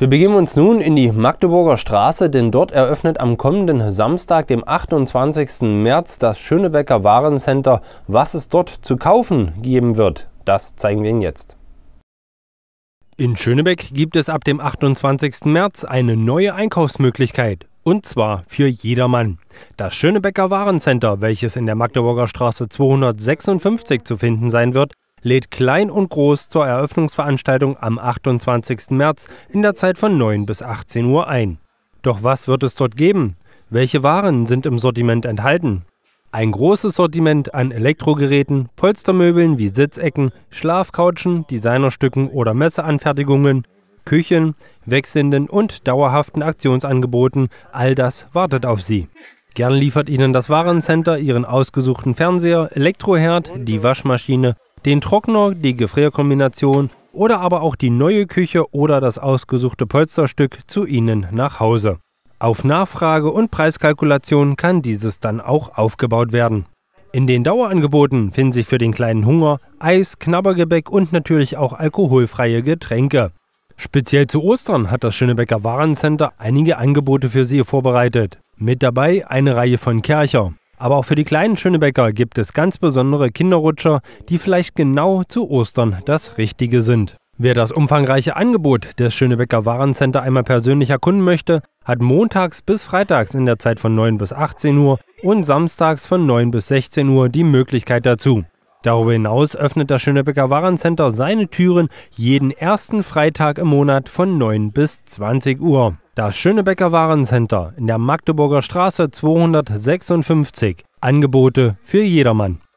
Wir begeben uns nun in die Magdeburger Straße, denn dort eröffnet am kommenden Samstag, dem 28. März, das Schönebecker Warencenter. Was es dort zu kaufen geben wird, das zeigen wir Ihnen jetzt. In Schönebeck gibt es ab dem 28. März eine neue Einkaufsmöglichkeit. Und zwar für jedermann. Das Schönebecker Warencenter, welches in der Magdeburger Straße 256 zu finden sein wird, lädt Klein und Groß zur Eröffnungsveranstaltung am 28. März in der Zeit von 9 bis 18 Uhr ein. Doch was wird es dort geben? Welche Waren sind im Sortiment enthalten? Ein großes Sortiment an Elektrogeräten, Polstermöbeln wie Sitzecken, Schlafcouchen, Designerstücken oder Messeanfertigungen, Küchen, wechselnden und dauerhaften Aktionsangeboten, all das wartet auf Sie. Gern liefert Ihnen das Warencenter Ihren ausgesuchten Fernseher, Elektroherd, die Waschmaschine den Trockner, die Gefrierkombination oder aber auch die neue Küche oder das ausgesuchte Polsterstück zu Ihnen nach Hause. Auf Nachfrage und Preiskalkulation kann dieses dann auch aufgebaut werden. In den Dauerangeboten finden sich für den kleinen Hunger Eis, Knabbergebäck und natürlich auch alkoholfreie Getränke. Speziell zu Ostern hat das Schönebecker Warencenter einige Angebote für Sie vorbereitet. Mit dabei eine Reihe von Kercher, aber auch für die kleinen Schönebäcker gibt es ganz besondere Kinderrutscher, die vielleicht genau zu Ostern das Richtige sind. Wer das umfangreiche Angebot des Schönebäcker Warencenter einmal persönlich erkunden möchte, hat montags bis freitags in der Zeit von 9 bis 18 Uhr und samstags von 9 bis 16 Uhr die Möglichkeit dazu. Darüber hinaus öffnet das Schönebecker Warencenter seine Türen jeden ersten Freitag im Monat von 9 bis 20 Uhr. Das Schönebecker Warencenter in der Magdeburger Straße 256. Angebote für jedermann.